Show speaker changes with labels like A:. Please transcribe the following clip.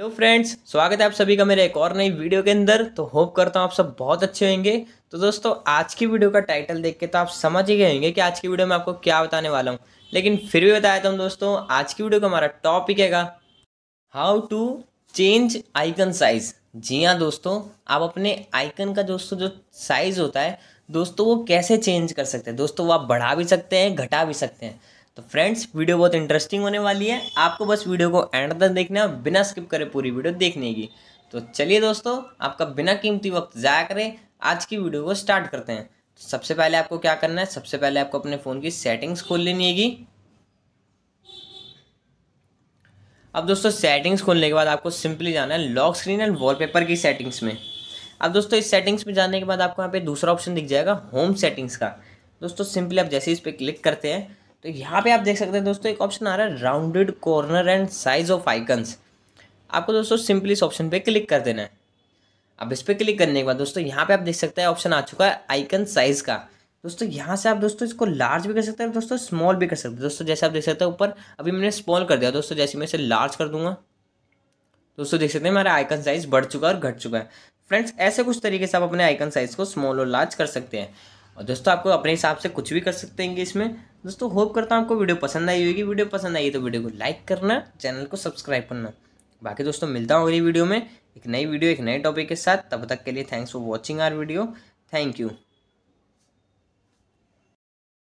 A: hello friends स्वागत है आप सभी का मेरे एक और नई वीडियो के अंदर तो होप करता हूँ आप सब बहुत अच्छे होंगे तो दोस्तों आज की वीडियो का टाइटल देख के तो आप समझ ही गए होंगे कि आज की वीडियो में आपको क्या बताने वाला हूँ लेकिन फिर भी बताया था हूँ दोस्तों आज की वीडियो का हमारा टॉपिक हैगा how to change icon size जी हाँ दोस्तों आप अपने आइकन का दोस्तों जो साइज़ होता है दोस्तों वो कैसे चेंज कर सकते हैं दोस्तों वो आप बढ़ा भी सकते हैं घटा भी सकते हैं तो फ्रेंड्स वीडियो बहुत इंटरेस्टिंग होने वाली है आपको बस वीडियो को एंड तक देखना है बिना स्किप करे पूरी वीडियो देखने की तो चलिए दोस्तों आपका बिना कीमती वक्त ज़ाया करें आज की वीडियो को स्टार्ट करते हैं तो सबसे पहले आपको क्या करना है सबसे पहले आपको अपने फ़ोन की सेटिंग्स खोल लेनी है अब दोस्तों सेटिंग्स खोलने के बाद आपको सिंपली जाना है लॉक स्क्रीन एंड वॉलपेपर की सेटिंग्स में अब दोस्तों इस सेटिंग्स में जाने के बाद आपको यहाँ पे दूसरा ऑप्शन दिख जाएगा होम सेटिंग्स का दोस्तों सिंपली आप जैसे इस पर क्लिक करते हैं तो यहाँ पे आप देख सकते हैं दोस्तों एक ऑप्शन आ रहा है rounded corner and size of icons आपको दोस्तों सिंपली इस ऑप्शन पे क्लिक कर देना है अब इस पर क्लिक करने के बाद दोस्तों यहाँ पे आप देख सकते हैं ऑप्शन आ चुका है आइकन साइज़ का दोस्तों यहाँ से आप दोस्तों इसको लार्ज भी कर सकते हैं दोस्तों स्मॉल भी कर सकते हैं दोस्तों जैसे आप देख सकते हैं ऊपर अभी मैंने स्मॉल कर दिया दोस्तों जैसे मैं इसे लार्ज कर दूंगा दोस्तों देख सकते हैं हमारा आइकन साइज़ बढ़ चुका है और घट चुका है फ्रेंड्स ऐसे कुछ तरीके से आप अपने आइकन साइज़ को स्मॉल और लार्ज कर सकते हैं और दोस्तों आपको अपने हिसाब से कुछ भी कर सकते हैं इसमें दोस्तों होप करता हूँ आपको वीडियो पसंद आई होगी वीडियो पसंद आई तो वीडियो को लाइक करना चैनल को सब्सक्राइब करना बाकी दोस्तों मिलता हूँ अगली वीडियो में एक नई वीडियो एक नए टॉपिक के साथ तब तक के लिए thanks for watching our video thank you